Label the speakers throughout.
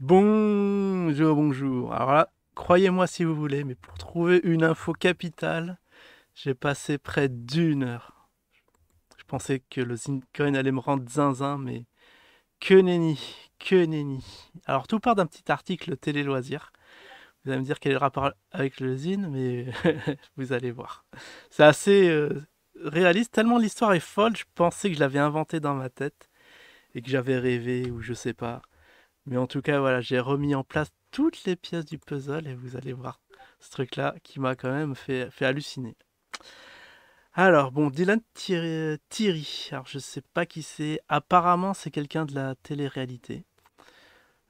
Speaker 1: Bonjour, bonjour. Alors là, croyez-moi si vous voulez, mais pour trouver une info capitale, j'ai passé près d'une heure. Je pensais que le Zincoin allait me rendre zinzin, mais que nenni, que nenni. Alors tout part d'un petit article télé loisirs. Vous allez me dire quel est le rapport avec le Zin, mais vous allez voir. C'est assez euh, réaliste, tellement l'histoire est folle, je pensais que je l'avais inventée dans ma tête et que j'avais rêvé ou je sais pas. Mais en tout cas, voilà, j'ai remis en place toutes les pièces du puzzle et vous allez voir ce truc-là qui m'a quand même fait, halluciner. Alors, bon, Dylan Thierry, alors je sais pas qui c'est, apparemment c'est quelqu'un de la télé-réalité.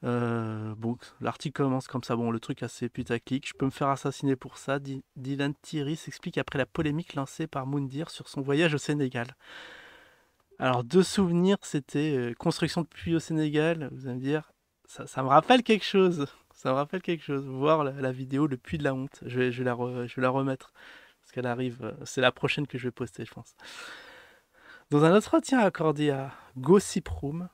Speaker 1: Euh, bon, l'article commence comme ça, bon, le truc assez putaclic, je peux me faire assassiner pour ça. Dylan Thierry s'explique après la polémique lancée par Moundir sur son voyage au Sénégal. Alors, deux souvenirs, c'était euh, construction de puits au Sénégal, vous allez me dire, ça, me rappelle quelque chose. Ça me rappelle quelque chose. Voir la, vidéo Le Puits de la Honte. Je vais, la, remettre. Parce qu'elle arrive. Euh, c'est la prochaine que je vais poster, je pense. Dans un entretien accordé à Gossip Room,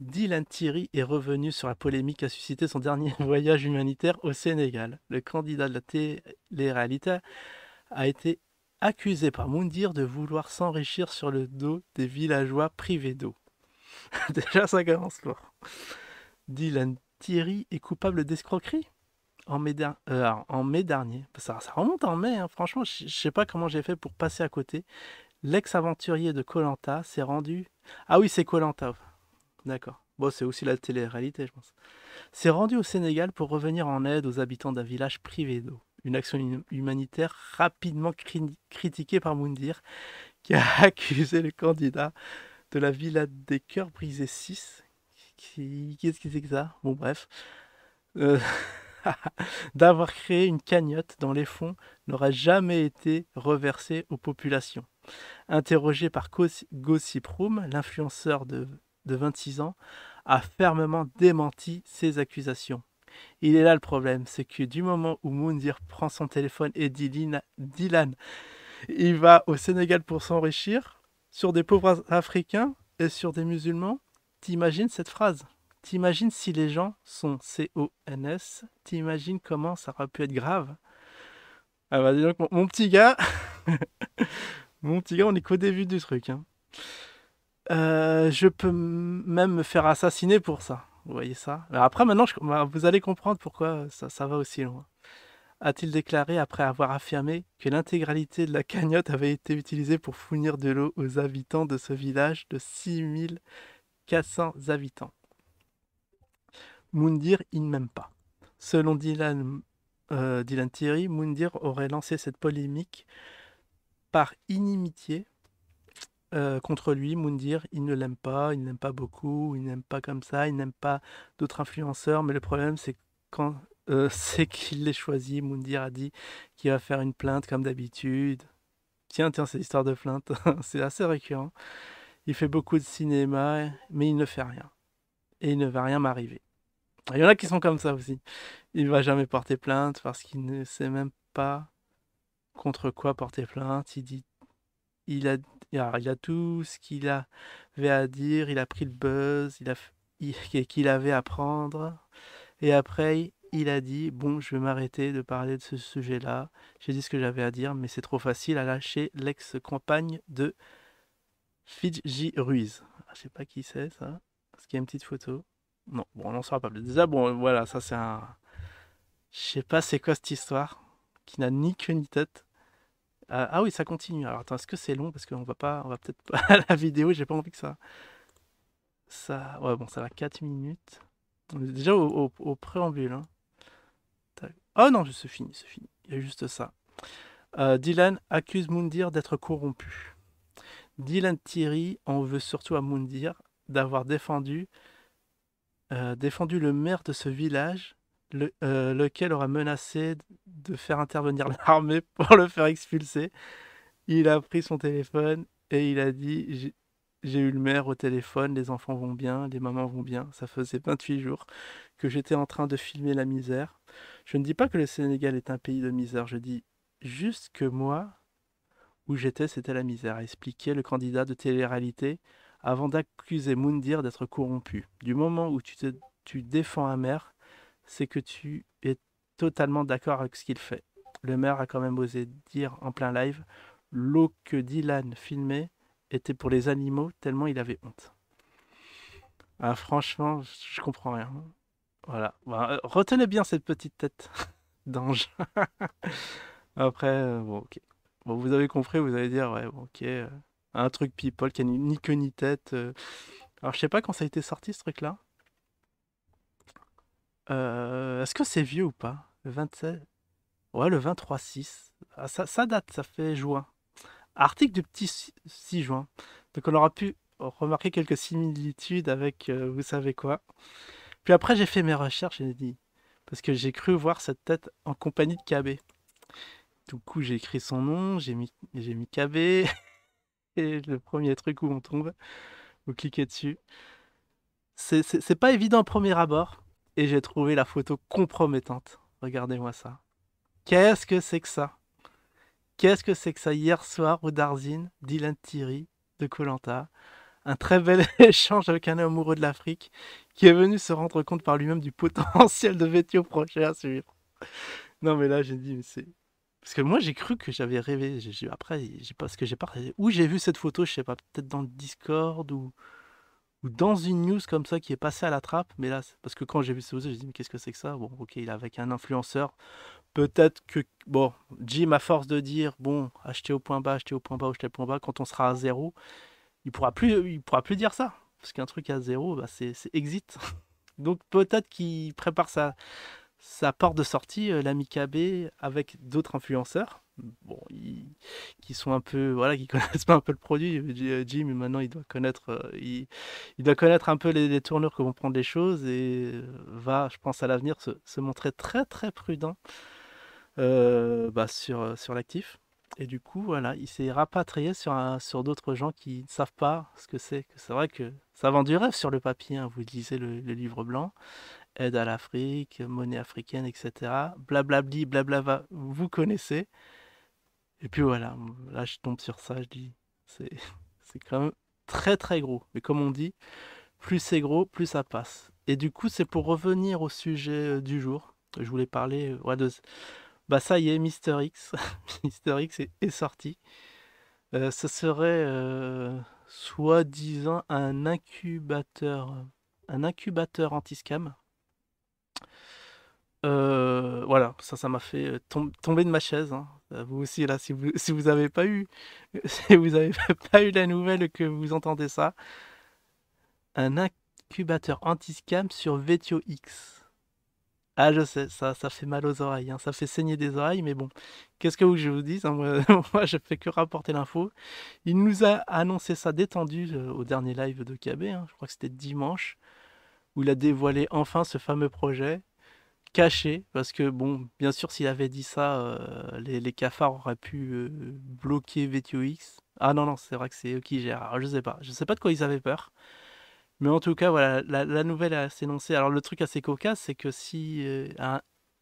Speaker 1: Dylan Thierry est revenu sur la polémique a suscité son dernier voyage humanitaire au Sénégal. Le candidat de la télé-réalité a été accusé par Moundir de vouloir s'enrichir sur le dos des villageois privés d'eau. Déjà, ça commence lourd. Dylan Thierry est coupable d'escroquerie en mai, euh, dernier. Ça, remonte en mai, hein. franchement, je ne sais pas comment j'ai fait pour passer à côté. L'ex-aventurier de Colanta s'est rendu. Ah oui, c'est Colanta. D'accord. Bon, c'est aussi la télé-réalité, je pense. S'est rendu au Sénégal pour revenir en aide aux habitants d'un village privé d'eau. Une action hum, humanitaire rapidement critiquée par Moundir, qui a accusé le candidat de la Villa des Cœurs Brisés 6, qu'est-ce que c'est que ça Bon, bref. Euh, d'avoir créé une cagnotte dont les fonds n'aura jamais été reversés aux populations. Interrogé par Gossip l'influenceur de, 26 ans a fermement démenti ces accusations. Il est là le problème, c'est que du moment où Mundir prend son téléphone et dit Dylan, il va au Sénégal pour s'enrichir, sur des pauvres Africains et sur des musulmans, T'imagines cette phrase T'imagines si les gens sont cons o n T'imagines comment ça aurait pu être grave Ah bah dis donc, mon, petit gars, mon petit gars, on est qu'au début du truc. Hein. Euh, je peux même me faire assassiner pour ça. Vous voyez ça Mais Après, maintenant, bah, vous allez comprendre pourquoi ça, ça va aussi loin. A-t-il déclaré après avoir affirmé que l'intégralité de la cagnotte avait été utilisée pour fournir de l'eau aux habitants de ce village de 6000 400 habitants. Moundir, il ne m'aime pas. Selon Dylan, euh, Dylan Thierry, Moundir aurait lancé cette polémique par inimitié euh, contre lui, Mundir, il ne l'aime pas, il n'aime pas beaucoup, il n'aime pas comme ça, il n'aime pas d'autres influenceurs, mais le problème c'est quand euh, c'est qu'il les choisit, Moundir a dit qu'il va faire une plainte comme d'habitude. Tiens, tiens, cette histoire de plainte, c'est assez récurrent il fait beaucoup de cinéma, mais il ne fait rien. Et il ne va rien m'arriver. Il y en a qui sont comme ça aussi. Il va jamais porter plainte parce qu'il ne sait même pas contre quoi porter plainte. Il dit, il a, il a tout ce qu'il avait à dire. Il a pris le buzz, il a qu'il avait à prendre. Et après, il a dit Bon, je vais m'arrêter de parler de ce sujet-là. J'ai dit ce que j'avais à dire, mais c'est trop facile à lâcher l'ex-compagne de Fiji Ruiz. Ah, je sais pas qui c'est ça. Est-ce qu'il y a une petite photo Non, bon, on n'en saura pas plus. Déjà, bon, voilà, ça c'est un. Je sais pas c'est quoi cette histoire qui n'a ni queue ni tête. ah, ah oui, ça continue. Alors attends, est-ce que c'est long Parce qu'on va pas, on va peut-être pas la vidéo, j'ai pas envie que ça. Ça, ouais, bon, ça va 4 minutes. On déjà au, préambule. Oh non, c'est fini, c'est fini. Il y a juste ça. Euh, Dylan accuse Mundir d'être corrompu. Dylan Thierry, on veut surtout à Moundir d'avoir défendu, euh, défendu le maire de ce village, euh, lequel aura menacé de faire intervenir l'armée pour le faire expulser. Il a pris son téléphone et il a dit J'ai eu le maire au téléphone, les enfants vont bien, les mamans vont bien. Ça faisait 28 jours que j'étais en train de filmer la misère. Je ne dis pas que le Sénégal est un pays de misère, je dis juste que moi, où j'étais, c'était la misère, expliquait le candidat de télé-réalité avant d'accuser Moundir d'être corrompu. Du moment où tu, te, tu défends un maire, c'est que tu es totalement d'accord avec ce qu'il fait. Le maire a quand même osé dire en plein live l'eau que Dylan filmait était pour les animaux tellement il avait honte. Ah, franchement, je comprends rien. Voilà. Bah, retenez bien cette petite tête d'ange. Après, euh, bon, ok vous avez compris, vous allez dire, ouais, bon, ok, euh, un truc people qui a ni, ni queue ni tête. Euh. Alors, je sais pas quand ça a été sorti ce truc-là. Euh, est-ce que c'est vieux ou pas Le 26 Ouais, le 23-6. Ah, ça, date, ça fait juin. Article du petit 6 juin. Donc, on aura pu remarquer quelques similitudes avec vous savez quoi. Puis après, j'ai fait mes recherches et j'ai dit, parce que j'ai cru voir cette tête en compagnie de KB coup, j'ai écrit son nom, j'ai mis, j'ai mis KB, et le premier truc où on tombe, vous cliquez dessus. C'est, pas évident au premier abord, et j'ai trouvé la photo compromettante. Regardez-moi ça. Qu'est-ce que c'est que ça Qu'est-ce que c'est que ça Hier soir, au Darzine, Dylan Thierry de Colanta, un très bel échange avec un amoureux de l'Afrique qui est venu se rendre compte par lui-même du potentiel de Vétio prochain. à suivre. Non mais là j'ai dit mais c'est parce que moi, j'ai cru que j'avais rêvé. après, j'ai pas ce que j'ai pas Où j'ai vu cette photo, je sais pas, peut-être dans le Discord ou, ou dans une news comme ça qui est passée à la trappe. Mais là, parce que quand j'ai vu ce photo, j'ai dit, mais qu'est-ce que c'est que ça Bon, ok, il est avec un influenceur. Peut-être que, bon, Jim, à force de dire, bon, acheter au point bas, acheter au point bas, acheter au point bas, quand on sera à zéro, il pourra plus, il pourra plus dire ça. Parce qu'un truc à zéro, bah, c'est, c'est exit. Donc peut-être qu'il prépare ça sa porte de sortie, euh, l'ami KB, avec d'autres influenceurs, bon, qui sont un peu, voilà, qui connaissent pas un peu le produit. Euh, euh, Jim, maintenant, il doit connaître, il, doit connaître un peu les, les, tournures que vont prendre les choses et va, je pense, à l'avenir se, se montrer très très prudent bah, sur sur l'actif. Et du coup, voilà, il s'est rapatrié sur, un, sur d'autres gens qui ne savent pas ce que c'est. C'est vrai que ça vend du rêve sur le papier, hein, vous lisez le, le livre blanc aide à l'Afrique, monnaie africaine, etc. Blablabli, blablabla, vous connaissez. Et puis voilà, là je tombe sur ça, je dis, c'est, c'est quand même très très gros. Mais comme on dit, plus c'est gros, plus ça passe. Et du coup, c'est pour revenir au sujet euh, du jour. Je voulais parler euh, de... Bah ça y est, Mister X. Mister X est, sorti. Euh, ce serait soi-disant un incubateur, un incubateur anti-scam. Euh, voilà, ça, ça m'a fait euh, tomber de ma chaise. Hein. Euh, vous aussi, là, si vous si avez pas eu, si vous avez pas eu la nouvelle que vous entendez ça, un incubateur anti-scam sur Vetio X. Ah, je sais, ça, ça fait mal aux oreilles, hein. ça fait saigner des oreilles, mais bon, qu'est-ce que je vous dis hein, moi, je fais que rapporter l'info. Il nous a annoncé ça détendu au dernier live de KB, je crois que c'était dimanche, où il a dévoilé enfin ce fameux projet caché parce que bon, bien sûr, s'il avait dit ça, euh, les, cafards auraient pu euh, bloquer VTOX. Ah non non, c'est vrai que c'est eux qui gèrent. je sais pas, je sais pas de quoi ils avaient peur. Mais en tout cas, voilà, la, nouvelle a s'énoncé Alors le truc assez cocasse, c'est que si euh,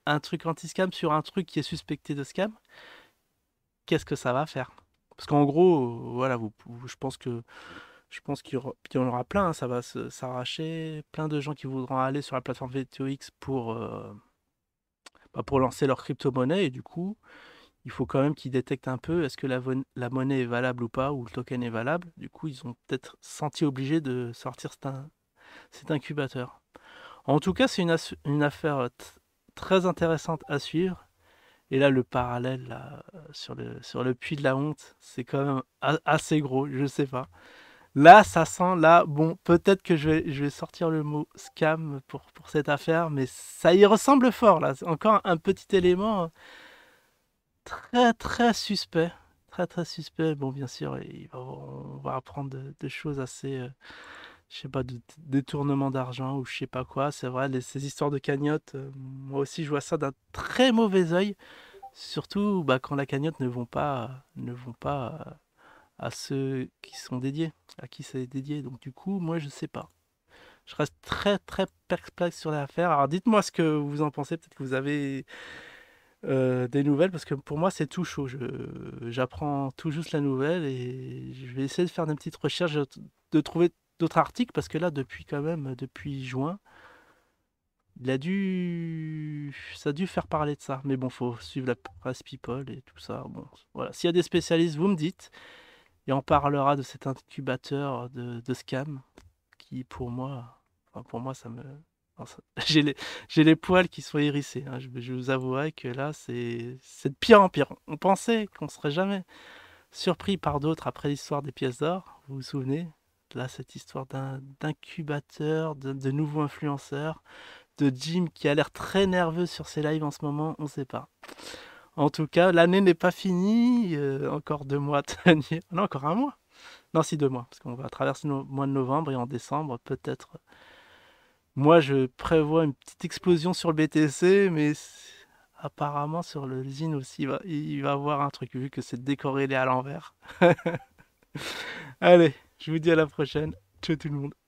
Speaker 1: un, truc anti-scam sur un truc qui est suspecté de scam, qu'est-ce que ça va faire Parce qu'en gros, voilà, je pense que je pense qu'il y, en aura plein, hein, ça va s'arracher. Plein de gens qui voudront aller sur la plateforme VTOX pour, euh, bah, pour lancer leur crypto-monnaie. Et du coup, il faut quand même qu'ils détectent un peu est-ce que la, monnaie est valable ou pas, ou le token est valable. Du coup, ils ont peut-être senti obligés de sortir cet, incubateur. En tout cas, c'est une, affaire très intéressante à suivre. Et là, le parallèle sur, le, sur le puits de la honte, c'est quand même assez gros, je sais pas. Là, ça sent, là, bon, peut-être que je vais, sortir le mot scam pour, cette affaire, mais ça y ressemble fort, là. Encore un petit élément hein. très, très suspect. Très, très suspect. Bon, bien sûr, on va apprendre des choses assez, je euh, je sais pas, de détournement d'argent ou je sais pas quoi. C'est vrai, ces histoires de cagnotte, euh, moi aussi, je vois ça d'un très mauvais oeil. Surtout bah, quand la cagnotte ne vont pas, ne vont pas à ceux qui sont dédiés, à qui ça est dédié. Donc du coup, moi je sais pas. Je reste très très perplexe sur l'affaire. Alors dites-moi ce que vous en pensez, peut-être que vous avez euh, des nouvelles, parce que pour moi c'est tout chaud. J'apprends tout juste la nouvelle et je vais essayer de faire des petites recherches, de trouver d'autres articles, parce que là depuis quand même, depuis juin, il a dû ça a dû faire parler de ça mais bon faut suivre la presse people et tout ça bon voilà s'il y a des spécialistes vous me dites et on parlera de cet incubateur de, scam qui, pour moi, pour moi, ça me. J'ai les, poils qui sont hérissés. Hein. Je, vous avouerai que là, c'est de pire en pire. On pensait qu'on serait jamais surpris par d'autres après l'histoire des pièces d'or. Vous vous souvenez Là, cette histoire d'un incubateur, de nouveaux influenceurs, de Jim qui a l'air très nerveux sur ses lives en ce moment, on ne sait pas. En tout cas, l'année n'est pas finie. Euh, encore deux mois à tenir. Non, encore un mois. Non, si deux mois, parce qu'on va traverser le mois de novembre et en décembre, peut-être. Moi, je prévois une petite explosion sur le BTC, mais apparemment sur le Zine aussi, il va, il avoir un truc vu que c'est décorrélé à l'envers. Allez, je vous dis à la prochaine. Ciao tout le monde.